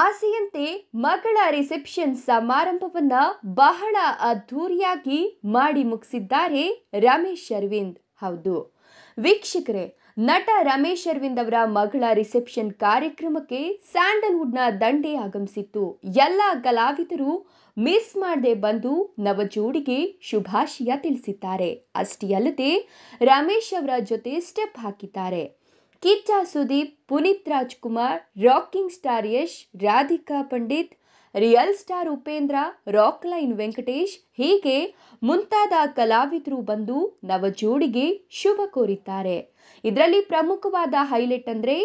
ಆಸೆಯಂತೆ ಮಗಳ ರಿಸೆಪ್ಷನ್ ಸಮಾರಂಭವನ್ನ ಬಹಳ ಅದ್ಧೂರಿಯಾಗಿ ಮಾಡಿ ಮುಗಿಸಿದ್ದಾರೆ ರಮೇಶ್ ಅರವಿಂದ್ ಹೌದು ವೀಕ್ಷಕರೇ ನಟ ರಮೇಶ್ ಅರವಿಂದ್ ಅವರ ಮಗಳ ರಿಸೆಪ್ಷನ್ ಕಾರ್ಯಕ್ರಮಕ್ಕೆ ಸ್ಯಾಂಡಲ್ವುಡ್ನ ದಂಡೆ ಆಗಮಿಸಿತ್ತು ಎಲ್ಲ ಕಲಾವಿದರು ಮಿಸ್ ಮಾಡದೆ ಬಂದು ನವ ಜೋಡಿಗೆ ಶುಭಾಶಯ ತಿಳಿಸಿದ್ದಾರೆ ಅಷ್ಟೇ ಅಲ್ಲದೆ ರಮೇಶ್ ಅವರ ಜೊತೆ ಸ್ಟೆಪ್ ಹಾಕಿದ್ದಾರೆ Kichcha Sudeep Puneeth Rajkumar rocking star Yash Radhika Pandit real star Upendra Rockline Venkatesh ಹೀಗೆ ಮುಂತಾದ ಕಲಾವಿದರು ಬಂದು ನವ ಜೋಡಿಗೆ ಶುಭ ಕೋರಿದ್ದಾರೆ ಇದರಲ್ಲಿ ಪ್ರಮುಖವಾದ ಹೈಲೈಟ್ ಅಂದರೆ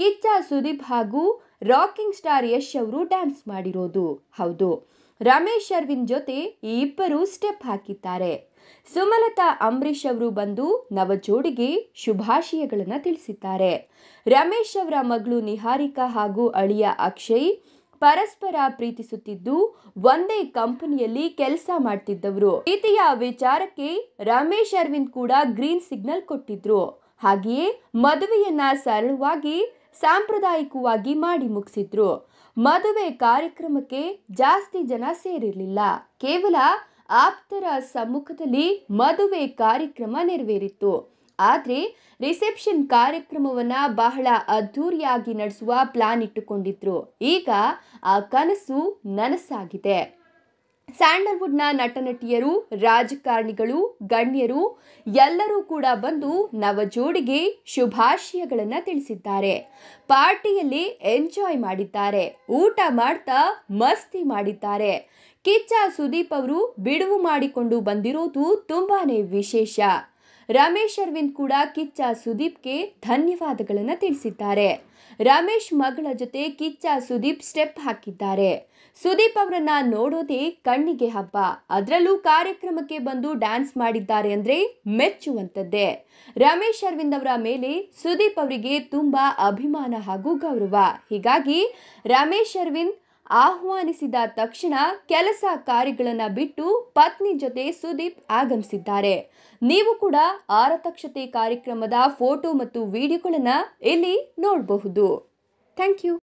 ಕಿಚ್ಚ ಸುದೀಪ್ ಹಾಗೂ ರಾಕಿಂಗ್ ಸ್ಟಾರ್ ಯಶ್ ಅವರು ಡ್ಯಾನ್ಸ್ ಮಾಡಿರೋದು ಹೌದು ರಮೇಶ್ ಅರವಿಂದ್ ಜೊತೆ ಈ ಇಬ್ಬರು ಸ್ಟೆಪ್ ಹಾಕಿದ್ದಾರೆ ಸುಮಲತಾ ಅಂಬರೀಷ್ ಅವರು ಬಂದು ನವಜೋಡಿಗೆ ಶುಭಾಶಯಗಳನ್ನು ತಿಳಿಸಿದ್ದಾರೆ ರಮೇಶ್ ಅವರ ಮಗಳು ನಿಹಾರಿಕಾ ಹಾಗೂ ಅಳಿಯ ಅಕ್ಷಯ್ ಪರಸ್ಪರ ಪ್ರೀತಿಸುತ್ತಿದ್ದು ಒಂದೇ ಕಂಪನಿಯಲ್ಲಿ ಕೆಲಸ ಮಾಡ್ತಿದ್ದವರು ಪ್ರೀತಿಯ ವಿಚಾರಕ್ಕೆ ರಮೇಶ್ ಅರವಿಂದ್ ಕೂಡ ಗ್ರೀನ್ ಸಿಗ್ನಲ್ ಕೊಟ್ಟಿದ್ರು ಹಾಗೆಯೇ ಮದುವೆಯನ್ನ ಸರಳವಾಗಿ ಸಾಂಪ್ರದಾಯಿಕವಾಗಿ ಮಾಡಿ ಮುಗಿಸಿದ್ರು ಮದುವೆ ಕಾರ್ಯಕ್ರಮಕ್ಕೆ ಜಾಸ್ತಿ ಜನ ಸೇರಿರಲಿಲ್ಲ ಕೇವಲ ಆಪ್ತರ ಸಮ್ಮುಖದಲ್ಲಿ ಮದುವೆ ಕಾರ್ಯಕ್ರಮ ನೆರವೇರಿತ್ತು ಆದರೆ ರಿಸೆಪ್ಷನ್ ಕಾರ್ಯಕ್ರಮವನ್ನು ಬಹಳ ಅದ್ಧೂರಿಯಾಗಿ ನಡೆಸುವ ಪ್ಲಾನ್ ಇಟ್ಟುಕೊಂಡಿದ್ರು ಈಗ ಆ ಕನಸು ನನಸಾಗಿದೆ ಸ್ಯಾಂಡಲ್ವುಡ್ನ ನಟನಟಿಯರು ರಾಜಕಾರಣಿಗಳು ಗಣ್ಯರು ಎಲ್ಲರೂ ಕೂಡ ಬಂದು ನವ ಜೋಡಿಗೆ ಶುಭಾಶಯಗಳನ್ನು ತಿಳಿಸಿದ್ದಾರೆ ಪಾರ್ಟಿಯಲ್ಲಿ ಎಂಜಾಯ್ ಮಾಡಿದ್ದಾರೆ ಊಟ ಮಾಡ್ತಾ ಮಸ್ತಿ ಮಾಡಿದ್ದಾರೆ ಕಿಚ್ಚ ಸುದೀಪ್ ಅವರು ಬಿಡುವು ಮಾಡಿಕೊಂಡು ಬಂದಿರೋದು ತುಂಬಾ ವಿಶೇಷ ರಮೇಶ್ ಅರವಿಂದ್ ಕೂಡ ಕಿಚ್ಚ ಸುದೀಪ್ಗೆ ಧನ್ಯವಾದಗಳನ್ನು ತಿಳಿಸಿದ್ದಾರೆ ರಮೇಶ್ ಮಗಳ ಜೊತೆ ಕಿಚ್ಚ ಸುದೀಪ್ ಸ್ಟೆಪ್ ಹಾಕಿದ್ದಾರೆ ಸುದೀಪ್ ಅವರನ್ನ ನೋಡೋದೇ ಕಣ್ಣಿಗೆ ಹಬ್ಬ ಅದರಲ್ಲೂ ಕಾರ್ಯಕ್ರಮಕ್ಕೆ ಬಂದು ಡ್ಯಾನ್ಸ್ ಮಾಡಿದ್ದಾರೆ ಅಂದರೆ ಮೆಚ್ಚುವಂಥದ್ದೇ ರಮೇಶ್ ಅರವಿಂದ್ ಅವರ ಮೇಲೆ ಸುದೀಪ್ ಅವರಿಗೆ ತುಂಬ ಅಭಿಮಾನ ಹಾಗೂ ಗೌರವ ಹೀಗಾಗಿ ರಮೇಶ್ ಅರವಿಂದ್ ಆಹ್ವಾನಿಸಿದ ತಕ್ಷಣ ಕೆಲಸ ಕಾರ್ಯಗಳನ್ನು ಬಿಟ್ಟು ಪತ್ನಿ ಜೊತೆ ಸುದೀಪ್ ಆಗಮಿಸಿದ್ದಾರೆ ನೀವು ಕೂಡ ಆರತಕ್ಷತೆ ಕಾರ್ಯಕ್ರಮದ ಫೋಟೋ ಮತ್ತು ವಿಡಿಯೋಗಳನ್ನು ಇಲ್ಲಿ ನೋಡಬಹುದು ಥ್ಯಾಂಕ್ ಯು